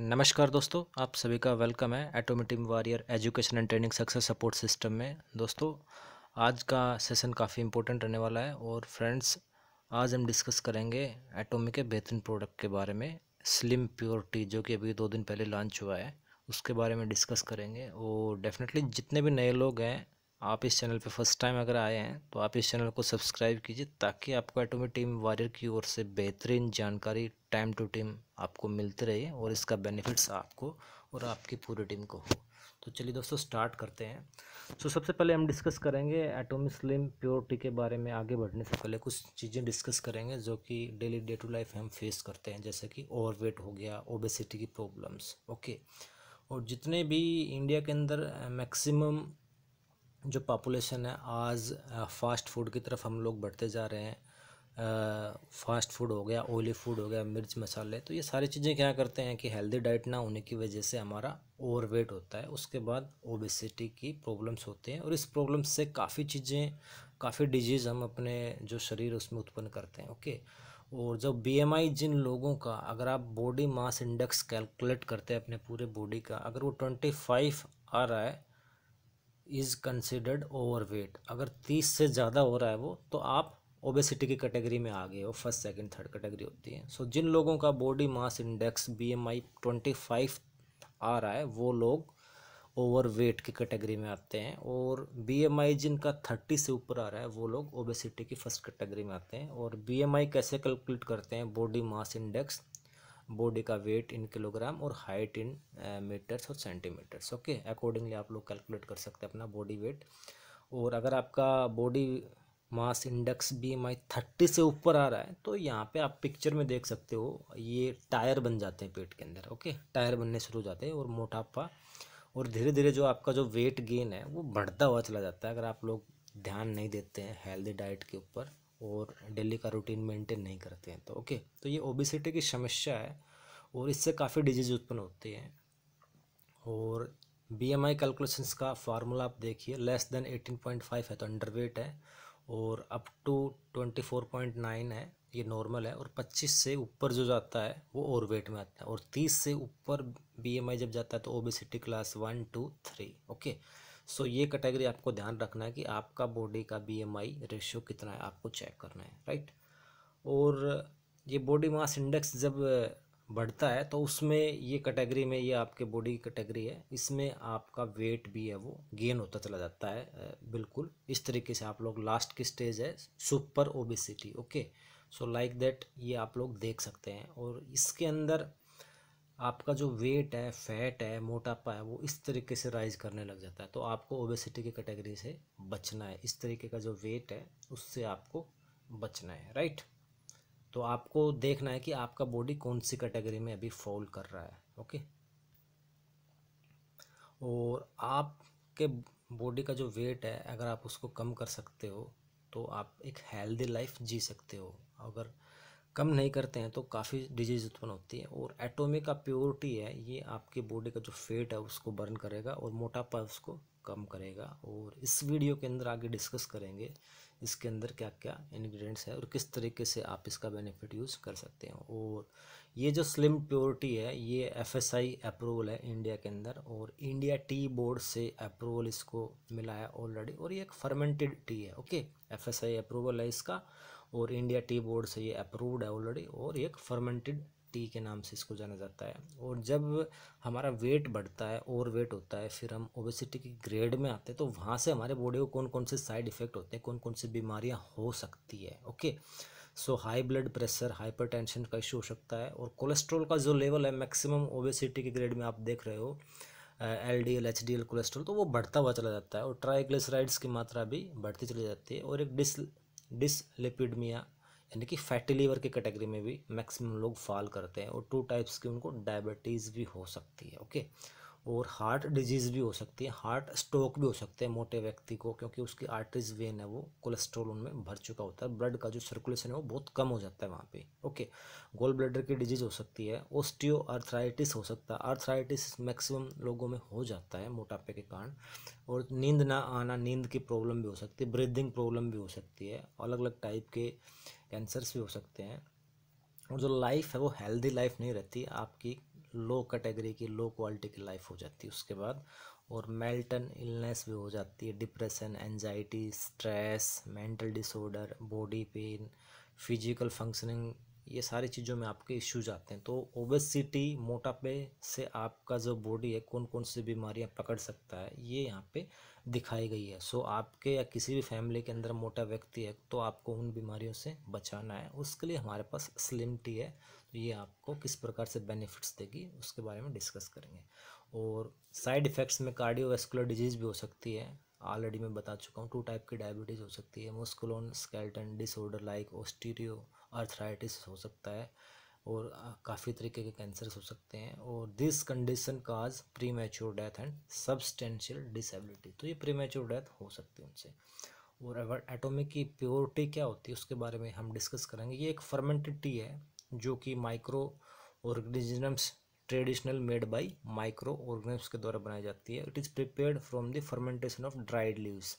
नमस्कार दोस्तों आप सभी का वेलकम है automotive warrior education and training success support system में दोस्तों आज का सेशन काफ़ी इंपॉर्टेंट रहने वाला है और फ्रेंड्स आज हम डिस्कस करेंगे एटोमी के बेहतरीन प्रोडक्ट के बारे में स्लिम प्योरिटी जो कि अभी दो दिन पहले लॉन्च हुआ है उसके बारे में डिस्कस करेंगे और डेफिनेटली जितने भी नए लोग हैं आप इस चैनल पर फर्स्ट टाइम अगर आए हैं तो आप इस चैनल को सब्सक्राइब कीजिए ताकि आपको एटोमी टीम वारियर की ओर से बेहतरीन जानकारी टाइम टू टाइम आपको मिलते रहे और इसका बेनिफिट्स आपको और आपकी पूरी टीम को हो तो चलिए दोस्तों स्टार्ट करते हैं तो सबसे पहले हम डिस्कस करेंगे एटोमी स्लिम प्योरिटी के बारे में आगे बढ़ने से पहले कुछ चीज़ें डिस्कस करेंगे जो कि डेली डे टू लाइफ हम फेस करते हैं जैसे कि ओवरवेट हो गया ओबेसिटी की प्रॉब्लम्स ओके और जितने भी इंडिया के अंदर मैक्सिमम जो पॉपुलेशन है आज फास्ट फूड की तरफ हम लोग बढ़ते जा रहे हैं फास्ट फूड हो गया ऑयली फूड हो गया मिर्च मसाले तो ये सारी चीज़ें क्या करते हैं कि हेल्दी डाइट ना होने की वजह से हमारा ओवर वेट होता है उसके बाद ओबेसिटी की प्रॉब्लम्स होते हैं और इस प्रॉब्लम से काफ़ी चीज़ें काफ़ी डिजीज़ हम अपने जो शरीर उसमें उत्पन्न करते हैं ओके और जब बी जिन लोगों का अगर आप बॉडी मास इंडेक्स कैलकुलेट करते हैं अपने पूरे बॉडी का अगर वो ट्वेंटी फाइव आ रहा है इज़ कंसिडर्ड ओवरवेट अगर तीस से ज़्यादा हो रहा है वो तो आप ओबेसिटी की कैटेगरी में आ गए हो फर्स्ट सेकंड थर्ड कैटेगरी होती है सो so, जिन लोगों का body mass index BMI twenty five आ रहा है वो लोग ओवरवेट की कैटेगरी में आते हैं और बीएमआई जिनका थर्टी से ऊपर आ रहा है वो लोग ओबेसिटी की फर्स्ट कैटेगरी में आते हैं और बीएमआई कैसे कैलकुलेट करते हैं बॉडी मास इंडेक्स बॉडी का वेट इन किलोग्राम और हाइट इन मीटर्स और सेंटीमीटर्स ओके अकॉर्डिंगली आप लोग कैलकुलेट कर सकते हैं अपना बॉडी वेट और अगर आपका body mass index B M I thirty से ऊपर आ रहा है तो यहाँ पे आप पिक्चर में देख सकते हो ये टायर बन जाते हैं पेट के अंदर ओके टायर बनने शुरू हो जाते हैं और मोटापा और धीरे धीरे जो आपका जो वेट गेन है वो बढ़ता हुआ चला जाता है अगर आप लोग ध्यान नहीं देते हैं हेल्दी डाइट के ऊपर और डेली का रूटीन मेंटेन नहीं करते हैं तो ओके तो ये ओबिसिटी की समस्या है और इससे काफ़ी डिजीज उत्पन्न होती है और बी एम आई कैलकुलेशंस का फार्मूला आप देखिए less than eighteen point five है तो अंडर वेट है और up to twenty four point nine है ये नॉर्मल है और पच्चीस से ऊपर जो जाता है वो ओवर वेट में आता है और तीस से ऊपर बी एम आई जब जाता है तो obesity class one two three okay so ये कैटेगरी आपको ध्यान रखना है कि आपका बॉडी का बी एम आई रेशियो कितना है आपको चेक करना है राइट और ये बॉडी मास इंडेक्स जब बढ़ता है तो उसमें ये कैटेगरी में ये आपके बॉडी की कैटेगरी है इसमें आपका वेट भी है वो गेन होता चला जाता है बिल्कुल इस तरीके से आप लोग लास्ट की स्टेज है super obesity okay so like that ये आप लोग देख सकते हैं और इसके अंदर आपका जो वेट है फैट है मोटापा है वो इस तरीके से राइज करने लग जाता है तो आपको ओबेसिटी की कैटेगरी से बचना है इस तरीके का जो वेट है उससे आपको बचना है राइट तो आपको देखना है कि आपका बॉडी कौन सी कैटेगरी में अभी फॉल कर रहा है ओके और आपके बॉडी का जो वेट है अगर आप उसको कम कर सकते हो तो आप एक हेल्दी लाइफ जी सकते हो अगर कम नहीं करते हैं तो काफ़ी डिजीज उत्पन्न होती है और एटोमिक का प्योरिटी है ये आपके बॉडी का जो फेट है उसको बर्न करेगा और मोटापा उसको कम करेगा और इस वीडियो के अंदर आगे डिस्कस करेंगे इसके अंदर क्या क्या इन्ग्रीडियंट्स है और किस तरीके से आप इसका बेनिफिट यूज़ कर सकते हैं और ये जो स्लिम प्योरिटी है ये एफ एस आई अप्रूवल है इंडिया के अंदर और इंडिया टी बोर्ड से अप्रूवल इसको मिला है ऑलरेडी और ये एक फर्मेंटेड टी है okay F S I approval है इसका और इंडिया टी बोर्ड से ये अप्रूव्ड है ऑलरेडी और एक फर्मेंटेड टी के नाम से इसको जाना जाता है और जब हमारा वेट बढ़ता है ओवर वेट होता है फिर हम ओबेसिटी के ग्रेड में आते हैं तो वहाँ से हमारे बॉडी को कौन कौन से साइड इफ़ेक्ट होते हैं कौन कौन सी बीमारियाँ हो सकती है okay so high blood pressure hypertension का इशू हो सकता है और कोलेस्ट्रॉल का जो लेवल है मैक्सिमम ओबेसिटी के ग्रेड में आप देख रहे हो L D L H D L cholesterol तो वो बढ़ता हुआ चला जाता है और ट्राइग्लिसराइड्स की मात्रा भी बढ़ती चली जाती है और एक डिस डिसलिपिडमिया यानी कि फैटी लीवर की कैटेगरी में भी मैक्सिमम लोग फॉल करते हैं और टू टाइप्स की उनको डायबिटीज़ भी हो सकती है ओके और हार्ट डिजीज़ भी हो सकती है हार्ट स्ट्रोक भी हो सकते हैं मोटे व्यक्ति को क्योंकि उसकी आर्टरीज वेन है वो कोलेस्ट्रॉल उनमें भर चुका होता है ब्लड का जो सर्कुलेशन है वो बहुत कम हो जाता है वहाँ पे ओके गोल ब्लडर की डिजीज़ हो सकती है ओस्टियो आर्थराइटिस हो सकता है आर्थराइटिस मैक्सिमम लोगों में हो जाता है मोटापे के कारण और नींद ना आना नींद की प्रॉब्लम भी हो सकती है ब्रीदिंग प्रॉब्लम भी हो सकती है अलग अलग टाइप के कैंसर्स भी हो सकते हैं और जो लाइफ है वो हेल्दी लाइफ नहीं रहती आपकी लो कैटेगरी की लो क्वालिटी की लाइफ हो जाती है उसके बाद और मेल्टन इलनेस भी हो जाती है depression anxiety stress mental disorder body pain physical functioning ये सारी चीज़ों में आपके इश्यूज आते हैं तो ओबेसिटी मोटापे से आपका जो बॉडी है कौन कौन सी बीमारियां पकड़ सकता है ये यहाँ पे दिखाई गई है सो आपके या किसी भी फैमिली के अंदर मोटा व्यक्ति है तो आपको उन बीमारियों से बचाना है उसके लिए हमारे पास स्लिम टी है तो ये आपको किस प्रकार से बेनिफिट्स देगी उसके बारे में डिस्कस करेंगे और साइड इफ़ेक्ट्स में कार्डियोवेस्कुलर डिजीज़ भी हो सकती है ऑलरेडी मैं बता चुका हूँ टू टाइप की डायबिटीज़ हो सकती है musculoskeletal disorder like osteoarthritis हो सकता है और काफ़ी तरीके के कैंसर हो सकते हैं और this condition cause premature death and substantial disability तो ये प्री मैच्योर डेथ हो सकती है उनसे और एटोमिक की प्योरिटी क्या होती है उसके बारे में हम डिस्कस करेंगे ये एक फर्मेंटेड टी है जो कि microorganisms traditional made by microorganism के द्वारा बनाई जाती है it is prepared from the fermentation of dried leaves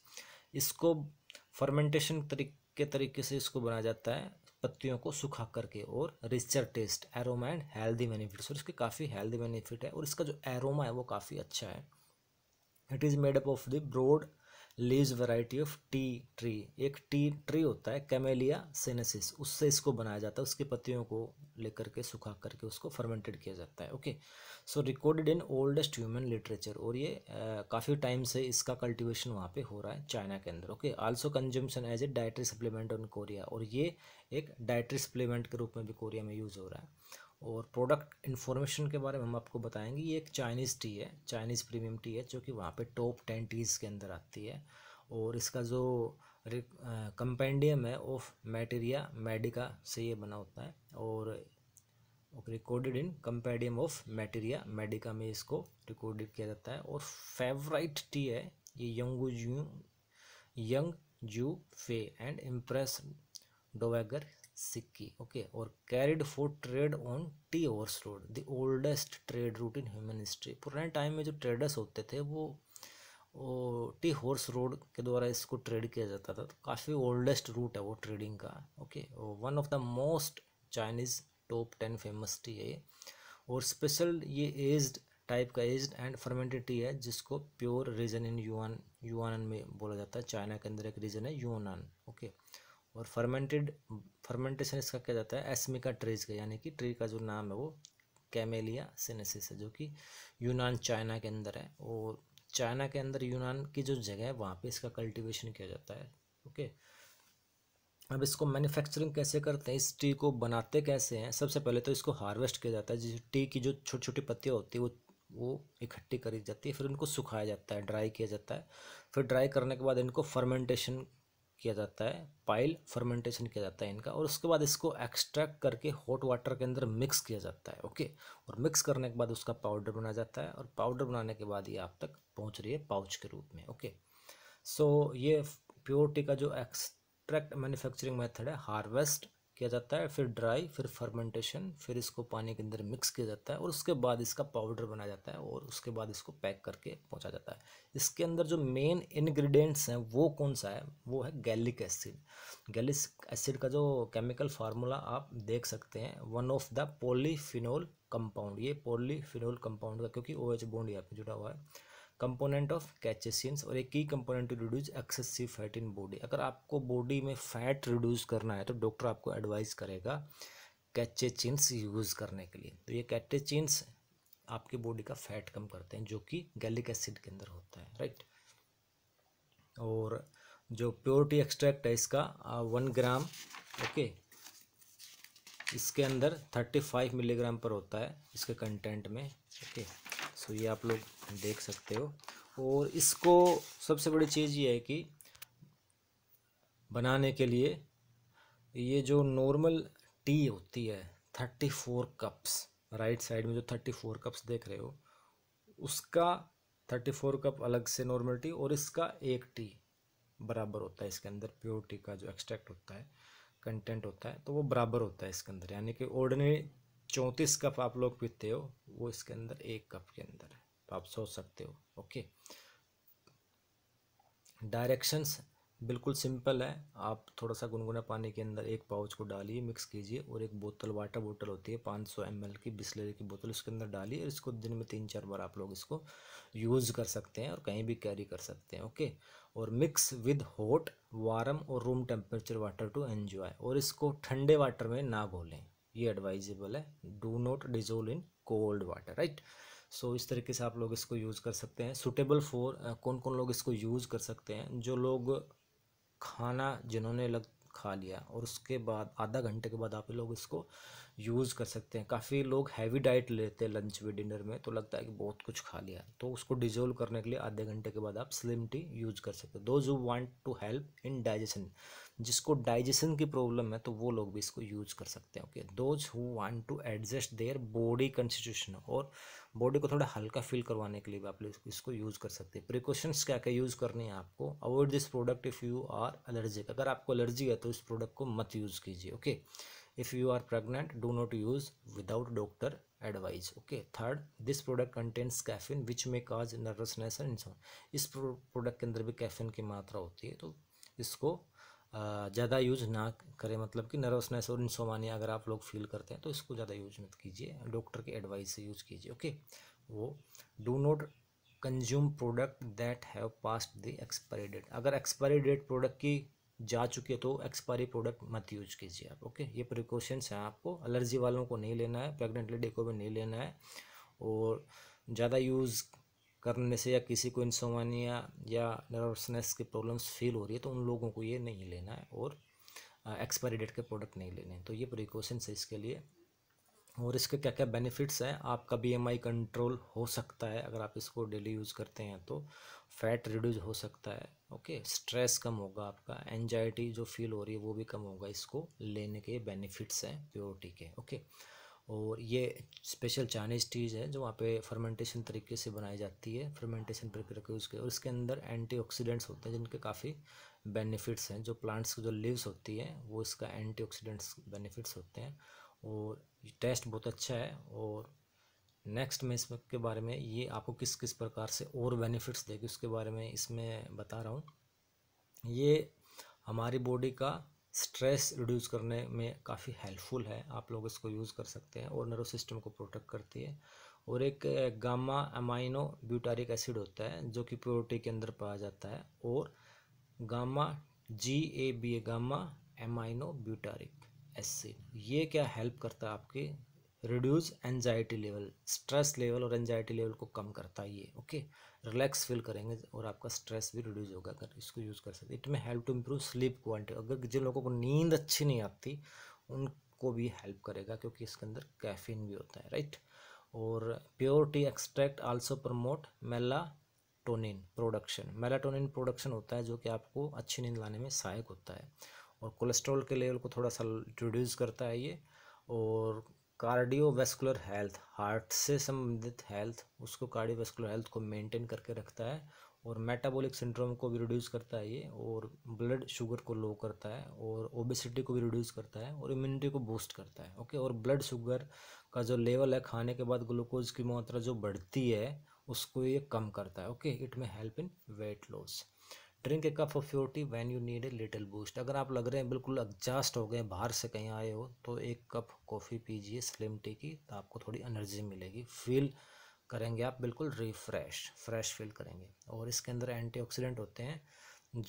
इसको फर्मेंटेशन तरीके तरीके से इसको बनाया जाता है पत्तियों को सुखा करके और richer taste aroma and healthy benefits और इसके काफ़ी हेल्दी बेनिफिट है और इसका जो एरोमा है वो काफ़ी अच्छा है it is made up of the broad leaves variety of tea tree एक टी ट्री होता है कैमेलिया सेनेसिस उससे इसको बनाया जाता है उसके पत्तियों को लेकर के सुखा करके उसको फर्मेंटेड किया जाता है okay so recorded in oldest human literature और ये काफ़ी टाइम से इसका कल्टिवेशन वहाँ पे हो रहा है चाइना के अंदर okay also consumption as a dietary supplement on Korea और ये एक डायट्री सप्लीमेंट के रूप में भी कोरिया में यूज़ हो रहा है और प्रोडक्ट इन्फॉर्मेशन के बारे में हम आपको बताएंगे ये एक चाइनीज़ टी है चाइनीज़ प्रीमियम टी है जो कि वहाँ पे टॉप टेन टीज़ के अंदर आती है और इसका जो कंपेंडियम है ऑफ मैटेरिया मेडिका से ये बना होता है और recorded in compendium of materia medica में इसको रिकॉर्डेड किया जाता है और फेवराइट टी है ये यंग जू Yong Zhu Fei and Empress Dowager Cixi okay और carried for trade on tea horse road the oldest trade route in human history पुराने टाइम में जो ट्रेडर्स होते थे वो टी हॉर्स रोड के द्वारा इसको ट्रेड किया जाता था तो काफ़ी ओल्डेस्ट रूट है वो ट्रेडिंग का okay one of the most Chinese top ten famous tea है और स्पेशल ये एज्ड टाइप का एज्ड एंड फर्मेंटेड टी है जिसको प्योर रीजन इन यूआन यूआन में बोला जाता है चाइना के अंदर एक रीजन है यूनान ओके और फर्मेंटेड फर्मेंटेशन इसका क्या जाता है एसमिका ट्रीज का यानी कि ट्री का जो नाम है वो कैमेलिया सिनेसिस है जो कि यूनान चाइना के अंदर है और चाइना के अंदर यूनान की जो जगह है वहाँ पे इसका कल्टीवेशन किया जाता है ओके अब इसको मैन्युफैक्चरिंग कैसे करते हैं इस टी को बनाते कैसे हैं सबसे पहले तो इसको हार्वेस्ट किया जाता है जिस टी की जो छोटी छोटी पत्तियाँ होती है वो वो इकट्ठी करी जाती है फिर उनको सुखाया जाता है ड्राई किया जाता है फिर ड्राई करने के बाद इनको फर्मेंटेशन किया जाता है पाइल फर्मेंटेशन किया जाता है इनका और उसके बाद इसको एक्सट्रैक्ट करके हॉट वाटर के अंदर मिक्स किया जाता है ओके और मिक्स करने के बाद उसका पाउडर बनाया जाता है और पाउडर बनाने के बाद ये आप तक पहुंच रही है पाउच के रूप में ओके सो so, ये प्योरिटी का जो एक्सट्रैक्ट मैन्युफैक्चरिंग मेथड है हार्वेस्ट किया जाता है फिर ड्राई फिर फर्मेंटेशन फिर इसको पानी के अंदर मिक्स किया जाता है और उसके बाद इसका पाउडर बनाया जाता है और उसके बाद इसको पैक करके पहुंचा जाता है इसके अंदर जो मेन इंग्रेडिएंट्स हैं वो कौन सा है वो है गैलिक एसिड गैलिक एसिड का जो केमिकल फार्मूला आप देख सकते हैं one of the polyphenol compound ये पोलीफिनोल कंपाउंड का क्योंकि ओ एच बॉन्ड यहाँ पर जुड़ा हुआ है कंपोनेंट ऑफ कैचेसियंस और एक key component to reduce excessive fat in body अगर आपको बॉडी में फैट रिड्यूस करना है तो डॉक्टर आपको एडवाइस करेगा कैचेचिन्स यूज़ करने के लिए तो ये कैचेचिन्स आपकी बॉडी का फैट कम करते हैं जो कि गैलिक एसिड के अंदर होता है राइट और जो प्योरिटी एक्सट्रैक्ट है इसका वन ग्राम ओके इसके अंदर थर्टी फाइव मिलीग्राम पर होता है इसके कंटेंट में ओके सो ये आप लोग देख सकते हो और इसको सबसे बड़ी चीज़ ये है कि बनाने के लिए ये जो नॉर्मल टी होती है thirty four cups right side में जो थर्टी फोर कप्स देख रहे हो उसका थर्टी फोर कप अलग से नॉर्मल टी और इसका एक टी बराबर होता है इसके अंदर प्योर टी का जो एक्सट्रैक्ट होता है कंटेंट होता है तो वो बराबर होता है इसके अंदर यानी कि ऑर्डनरी चौंतीस कप आप लोग पीते हो वो इसके अंदर एक कप के अंदर है तो आप सोच सकते हो ओके डायरेक्शंस बिल्कुल सिंपल है आप थोड़ा सा गुनगुना पानी के अंदर एक पाउच को डालिए मिक्स कीजिए और एक बोतल वाटर बोतल होती है 500 सौ की बिस्लरी की बोतल उसके अंदर डालिए और इसको दिन में तीन चार बार आप लोग इसको यूज़ कर सकते हैं और कहीं भी कैरी कर सकते हैं ओके और मिक्स विद हॉट वार्म और room temperature water to enjoy और इसको ठंडे वाटर में ना घोलें ये एडवाइजेबल है do not dissolve in cold water right so so, इस तरीके से आप लोग इसको यूज़ कर सकते हैं सुटेबल फॉर कौन कौन लोग इसको यूज़ कर सकते हैं जो लोग खाना जिन्होंने लग खा लिया और उसके बाद आधा घंटे के बाद आप लोग इसको यूज़ कर सकते हैं काफ़ी लोग हैवी डाइट लेते हैं लंच में डिनर में तो लगता है कि बहुत कुछ खा लिया तो उसको डिजोल्व करने के लिए आधे घंटे के बाद आप स्लिम टी यूज़ कर सकते हैं those you want to help in digestion जिसको डाइजेशन की प्रॉब्लम है तो वो लोग भी इसको यूज कर सकते हैं okay those who want to adjust their body constitution और बॉडी को थोड़ा हल्का फील करवाने के लिए भी आप इसको यूज़ कर सकते हैं प्रिकॉशंस क्या क्या यूज़ करनी है आपको avoid this product if you are allergic अगर आपको एलर्जी है तो इस प्रोडक्ट को मत यूज़ कीजिए okay okay? If you are pregnant do not use without doctor advice okay third this product contents caffeine which may cause nervousness and so इस product के अंदर भी कैफिन की मात्रा होती है तो इसको ज़्यादा यूज ना करें मतलब कि नर्वसनेस और इंसोमानिया अगर आप लोग फील करते हैं तो इसको ज़्यादा यूज मत कीजिए डॉक्टर के एडवाइस से यूज कीजिए ओके वो do not consume product that have past the expiry date अगर एक्सपायरी डेट प्रोडक्ट की जा चुके तो एक्सपायरी प्रोडक्ट मत यूज कीजिए आप ओके ये प्रिकॉशंस हैं आपको एलर्जी वालों को नहीं लेना है प्रेग्नेंट लेडी को भी नहीं लेना है और ज़्यादा यूज़ करने से या किसी को इंसोमानिया या नर्वसनेस की प्रॉब्लम्स फील हो रही है तो उन लोगों को ये नहीं लेना है और एक्सपायरी डेट के प्रोडक्ट नहीं लेने हैं तो ये प्रिकॉशंस है इसके लिए और इसके क्या क्या बेनिफिट्स हैं आपका बीएमआई कंट्रोल हो सकता है अगर आप इसको डेली यूज़ करते हैं तो फैट रिड्यूज हो सकता है ओके स्ट्रेस कम होगा आपका एनजाइटी जो फील हो रही है वो भी कम होगा इसको लेने के बेनिफिट्स हैं प्योरिटी के ओके और ये स्पेशल चाइनीज चीज़ है जो वहाँ पे फर्मेंटेशन तरीके से बनाई जाती है फर्मेंटेशन प्रक्रिया के उसके और इसके अंदर एंटीऑक्सीडेंट्स होते हैं जिनके काफ़ी बेनिफिट्स हैं जो प्लांट्स की जो लीव्स होती है वो इसका एंटीऑक्सीडेंट्स बेनिफिट्स होते हैं और टेस्ट बहुत अच्छा है और नेक्स्ट मैं इसके बारे में ये आपको किस किस प्रकार से और बेनिफिट्स देगी उसके बारे में इसमें बता रहा हूँ ये हमारी बॉडी का स्ट्रेस रिड्यूस करने में काफ़ी हेल्पफुल है आप लोग इसको यूज़ कर सकते हैं और नर्व सिस्टम को प्रोटेक्ट करती है और एक गामा अमाइनो ब्यूटारिक एसिड होता है जो कि प्योरिटी के अंदर पाया जाता है और gamma G A B A gamma amino butyric acid ये क्या हेल्प करता है आपके reduce anxiety level stress level और एनजाइटी लेवल को कम करता है ये ओके रिलैक्स फील करेंगे और आपका स्ट्रेस भी रिड्यूस होगा अगर इसको यूज़ कर सकते इट में help to improve sleep quality अगर जिन लोगों को नींद अच्छी नहीं आती उनको भी हेल्प करेगा क्योंकि इसके अंदर कैफीन भी होता है राइट और pure tea extract also promote मेला मेलाटोनिन प्रोडक्शन मेलाटोनिन प्रोडक्शन होता है जो कि आपको अच्छी नींद लाने में सहायक होता है और कोलेस्ट्रॉल के लेवल को थोड़ा सा रिड्यूस करता है ये और कार्डियोवेस्कुलर हेल्थ हार्ट से संबंधित हेल्थ उसको कार्डियोवेस्कुलर हेल्थ को मेंटेन करके रखता है और मेटाबॉलिक सिंड्रोम को भी रिड्यूस करता है ये और ब्लड शुगर को लो करता है और ओबेसिटी को भी रिड्यूस करता है और इम्यूनिटी को बूस्ट करता है ओके और ब्लड शुगर का जो लेवल है खाने के बाद ग्लूकोज की मात्रा जो बढ़ती है उसको ये कम करता है ओके इट में help in weight loss drink a cup of purity when you need a little boost अगर आप लग रहे हैं बिल्कुल एग्जास्ट हो गए बाहर से कहीं आए हो तो एक कप कॉफ़ी पीजिए स्लिम टी की तो आपको थोड़ी एनर्जी मिलेगी फील करेंगे आप बिल्कुल रिफ्रेश फ्रेश फील करेंगे और इसके अंदर ऑक्सीडेंट होते हैं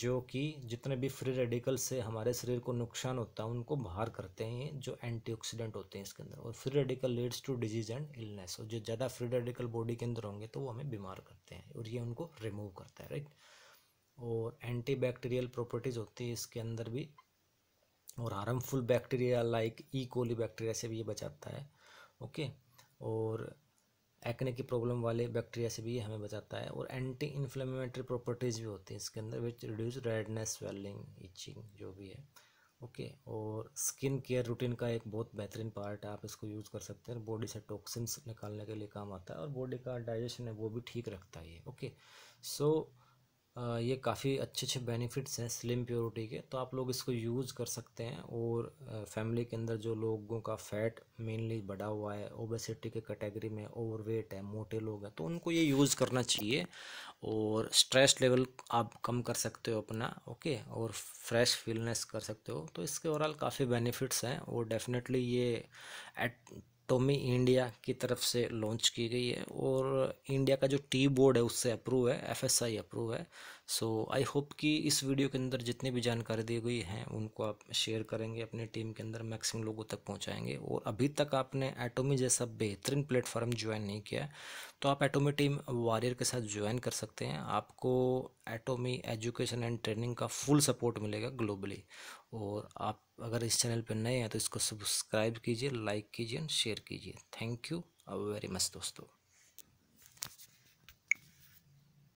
जो कि जितने भी फ्री रेडिकल से हमारे शरीर को नुकसान होता है उनको बाहर करते हैं जो एंटीऑक्सीडेंट होते हैं इसके अंदर और free radical leads to disease and illness और जो ज़्यादा फ्री रेडिकल बॉडी के अंदर होंगे तो वो हमें बीमार करते हैं और ये उनको रिमूव करता है राइट और एंटी बैक्टीरियल प्रॉपर्टीज़ होती है इसके अंदर भी और harmful bacteria like E coli bacteria से भी ये बचाता है ओके और एक्ने की प्रॉब्लम वाले बैक्टीरिया से भी ये हमें बचाता है और एंटी इन्फ्लेमेटरी प्रॉपर्टीज़ भी होती हैं इसके अंदर which reduce redness swelling itching जो भी है ओके और स्किन केयर रूटीन का एक बहुत बेहतरीन पार्ट है आप इसको यूज़ कर सकते हैं बॉडी से टॉक्सिन्स निकालने के लिए काम आता है और बॉडी का डाइजेशन है वो भी ठीक रखता है ओके सो ये काफ़ी अच्छे अच्छे बेनिफिट्स हैं स्लिम प्योरिटी के तो आप लोग इसको यूज़ कर सकते हैं और फैमिली के अंदर जो लोगों का फैट मेनली बढ़ा हुआ है ओबेसिटी के कैटेगरी में ओवरवेट है मोटे लोग हैं तो उनको ये यूज़ करना चाहिए और स्ट्रेस लेवल आप कम कर सकते हो अपना ओके और फ्रेश फीलनेस कर सकते हो तो इसके ओवरऑल काफ़ी बेनिफिट्स हैं और डेफिनेटली ये एट टोमी इंडिया की तरफ से लॉन्च की गई है और इंडिया का जो टी बोर्ड है उससे अप्रूव है एफएसआई अप्रूव है सो आई होप कि इस वीडियो के अंदर जितनी भी जानकारी दी गई है उनको आप शेयर करेंगे अपनी टीम के अंदर मैक्सिमम लोगों तक पहुंचाएंगे और अभी तक आपने एटोमी जैसा बेहतरीन प्लेटफॉर्म ज्वाइन नहीं किया तो आप एटोमी टीम वॉरियर के साथ ज्वाइन कर सकते हैं आपको एटोमी एजुकेशन एंड ट्रेनिंग का फुल सपोर्ट मिलेगा ग्लोबली और आप अगर इस चैनल पर नए हैं तो इसको सब्सक्राइब कीजिए लाइक कीजिए एंड शेयर कीजिए थैंक यू वेरी मच दोस्तों